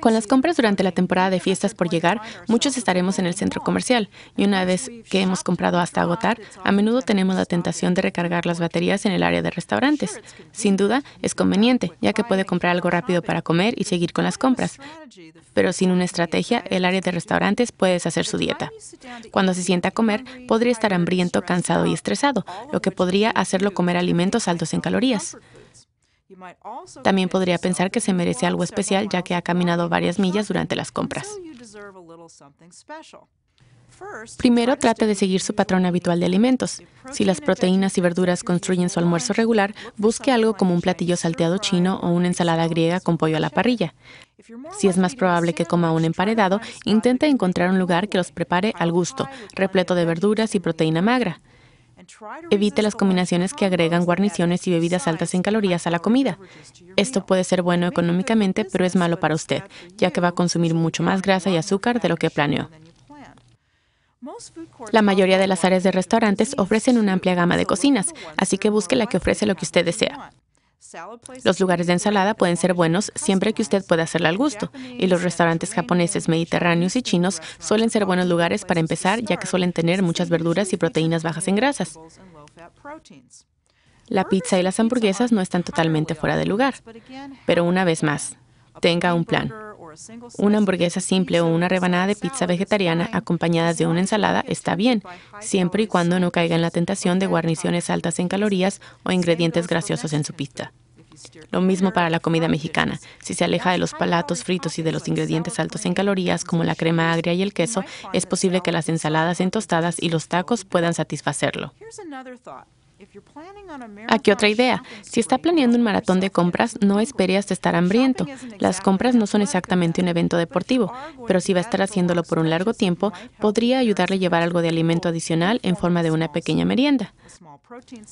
Con las compras durante la temporada de fiestas por llegar, muchos estaremos en el centro comercial y una vez que hemos comprado hasta agotar, a menudo tenemos la tentación de recargar las baterías en el área de restaurantes. Sin duda, es conveniente, ya que puede comprar algo rápido para comer y seguir con las compras. Pero sin una estrategia, el área de restaurantes puede deshacer su dieta. Cuando se sienta a comer, podría estar hambriento, cansado y estresado, lo que podría hacerlo comer alimentos altos en calorías. También podría pensar que se merece algo especial ya que ha caminado varias millas durante las compras. Primero, trate de seguir su patrón habitual de alimentos. Si las proteínas y verduras construyen su almuerzo regular, busque algo como un platillo salteado chino o una ensalada griega con pollo a la parrilla. Si es más probable que coma un emparedado, intente encontrar un lugar que los prepare al gusto, repleto de verduras y proteína magra. Evite las combinaciones que agregan guarniciones y bebidas altas en calorías a la comida. Esto puede ser bueno económicamente, pero es malo para usted, ya que va a consumir mucho más grasa y azúcar de lo que planeó. La mayoría de las áreas de restaurantes ofrecen una amplia gama de cocinas, así que busque la que ofrece lo que usted desea. Los lugares de ensalada pueden ser buenos siempre que usted pueda hacerla al gusto, y los restaurantes japoneses, mediterráneos y chinos suelen ser buenos lugares para empezar ya que suelen tener muchas verduras y proteínas bajas en grasas. La pizza y las hamburguesas no están totalmente fuera de lugar, pero una vez más, tenga un plan. Una hamburguesa simple o una rebanada de pizza vegetariana acompañadas de una ensalada está bien, siempre y cuando no caiga en la tentación de guarniciones altas en calorías o ingredientes graciosos en su pizza. Lo mismo para la comida mexicana. Si se aleja de los palatos fritos y de los ingredientes altos en calorías, como la crema agria y el queso, es posible que las ensaladas en tostadas y los tacos puedan satisfacerlo. Aquí otra idea. Si está planeando un maratón de compras, no espere hasta estar hambriento. Las compras no son exactamente un evento deportivo, pero si va a estar haciéndolo por un largo tiempo, podría ayudarle a llevar algo de alimento adicional en forma de una pequeña merienda.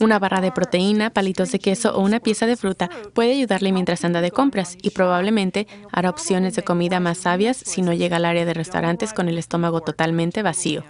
Una barra de proteína, palitos de queso o una pieza de fruta puede ayudarle mientras anda de compras y probablemente hará opciones de comida más sabias si no llega al área de restaurantes con el estómago totalmente vacío.